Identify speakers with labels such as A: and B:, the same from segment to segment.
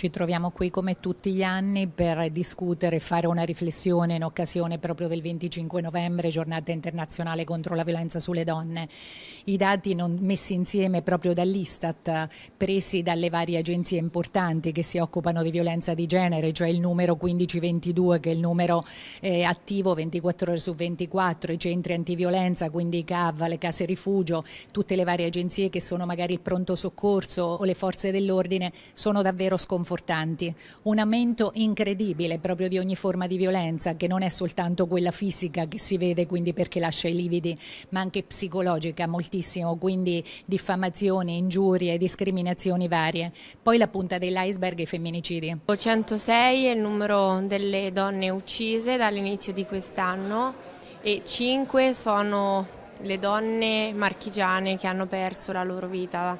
A: Ci troviamo qui come tutti gli anni per discutere e fare una riflessione in occasione proprio del 25 novembre, giornata internazionale contro la violenza sulle donne. I dati messi insieme proprio dall'Istat, presi dalle varie agenzie importanti che si occupano di violenza di genere, cioè il numero 1522 che è il numero eh, attivo 24 ore su 24, i centri antiviolenza, quindi i CAV, le case rifugio, tutte le varie agenzie che sono magari il pronto soccorso o le forze dell'ordine, sono davvero sconfortanti sconfortanti, un aumento incredibile proprio di ogni forma di violenza che non è soltanto quella fisica che si vede quindi perché lascia i lividi, ma anche psicologica moltissimo, quindi diffamazioni, ingiurie, discriminazioni varie. Poi la punta dell'iceberg è i femminicidi. 106 è il numero delle donne uccise
B: dall'inizio di quest'anno e 5 sono le donne marchigiane che hanno perso la loro vita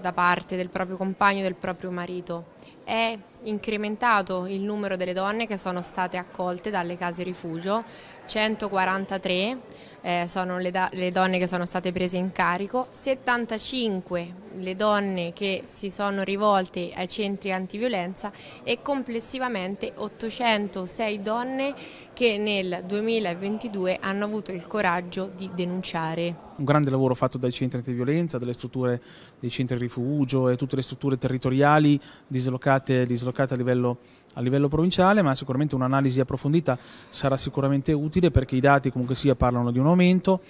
B: da parte del proprio compagno, del proprio marito. É, incrementato il numero delle donne che sono state accolte dalle case rifugio, 143 eh, sono le, le, donne che sono state prese in carico, 75 le donne che si sono rivolte ai centri antiviolenza e complessivamente 806 donne che nel 2022 hanno avuto il coraggio di denunciare.
C: Un grande lavoro fatto dai centri antiviolenza, dalle strutture dei centri rifugio e tutte le strutture territoriali dislocate, dislocate dislocate a livello, a livello provinciale, ma sicuramente un'analisi approfondita sarà sicuramente utile perché i dati comunque sia parlano di un aumento,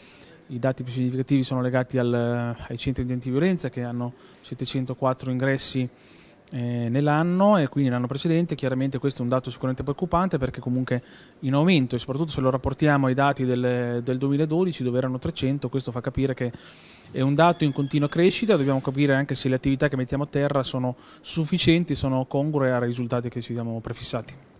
C: i dati più significativi sono legati al, ai centri di antiviolenza che hanno 704 ingressi eh, nell'anno e quindi l'anno precedente. Chiaramente questo è un dato sicuramente preoccupante perché comunque in aumento e soprattutto se lo rapportiamo ai dati del, del 2012 dove erano 300, questo fa capire che è un dato in continua crescita, dobbiamo capire anche se le attività che mettiamo a terra sono sufficienti, sono congrue ai risultati che ci siamo prefissati.